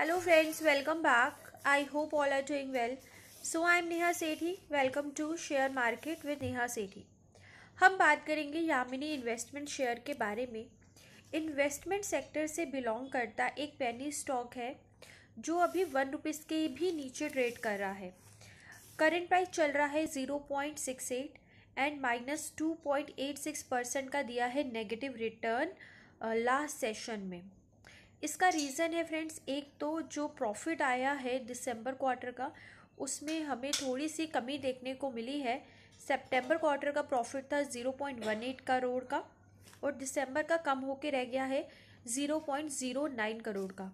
hello friends welcome back I hope all are doing well so I am Neha Sethi welcome to share market with Neha Sethi हम बात करेंगे Yamini investment share के बारे में investment sector से belong करता एक पेनी स्टॉक है जो अभी वन रुपीज़ के भी नीचे ट्रेड कर रहा है करंट प्राइस चल रहा है zero point six eight and minus two point eight six percent का दिया है नेगेटिव रिटर्न लास्ट सेशन में इसका रीज़न है फ्रेंड्स एक तो जो प्रॉफिट आया है दिसंबर क्वार्टर का उसमें हमें थोड़ी सी कमी देखने को मिली है सितंबर क्वार्टर का प्रॉफिट था zero point one eight crore का और दिसंबर का कम होके रह गया है zero point zero nine crore का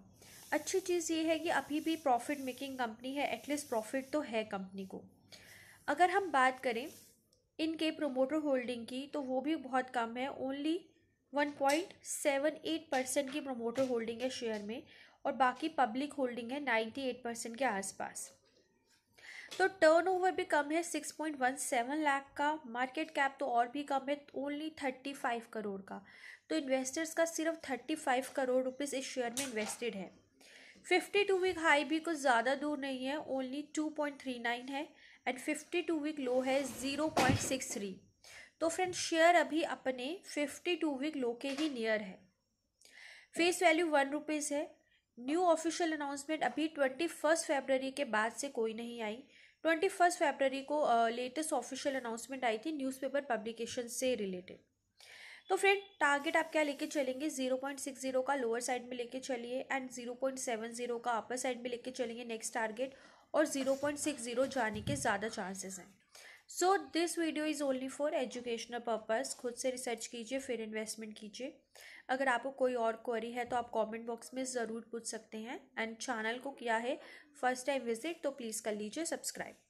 अच्छी चीज़ ये है कि अभी भी प्रॉफिट मेकिंग कंपनी है एटलीस्ट प्रॉफिट तो है कंपनी को अगर हम बात करें इनके प्रोमोटर होल्डिंग की तो वो भी बहुत कम है only one point seven eight percent की प्रमोटर होल्डिंग है शेयर में और बाकी पब्लिक होल्डिंग है नाइन्टी एट परसेंट के आसपास तो टर्नओवर भी कम है six point one seven lakh का मार्केट कैप तो और भी कम है ओनली थर्टी फाइव करोड़ का तो इन्वेस्टर्स का सिर्फ थर्टी फाइव करोड़ रुपीज़ इस शेयर में इन्वेस्टेड है फिफ्टी टू वीक हाई भी कुछ ज़्यादा दूर नहीं है only two point three nine है and fifty two week low है ज़ीरो पॉइंट सिक्स थ्री तो फ्रेंड शेयर अभी अपने फिफ्टी टू वीक लो के ही नियर है फेस वैल्यू वन रुपीज़ है न्यू ऑफिशियल अनाउंसमेंट अभी ट्वेंटी फर्स्ट फेबररी के बाद से कोई नहीं आई ट्वेंटी फर्स्ट फेबररी को लेटेस्ट ऑफिशियल अनाउंसमेंट आई थी न्यूज़पेपर पब्लिकेशन से रिलेटेड तो फ्रेंड टारगेट आप क्या लेके चलेंगे जीरो पॉइंट सिक्स जीरो का लोअर साइड में लेके चलिए and zero point seven zero का अपर साइड में लेके चलेंगे नेक्स्ट टारगेट और जीरो पॉइंट सिक्स जीरो जाने के ज़्यादा चांसेस हैं so this video is only for educational purpose खुद से रिसर्च कीजिए फिर इन्वेस्टमेंट कीजिए अगर आपको कोई और क्वेरी है तो आप कमेंट बॉक्स में ज़रूर पूछ सकते हैं एंड चैनल को किया है फर्स्ट टाइम विजिट तो प्लीज़ कर लीजिए सब्सक्राइब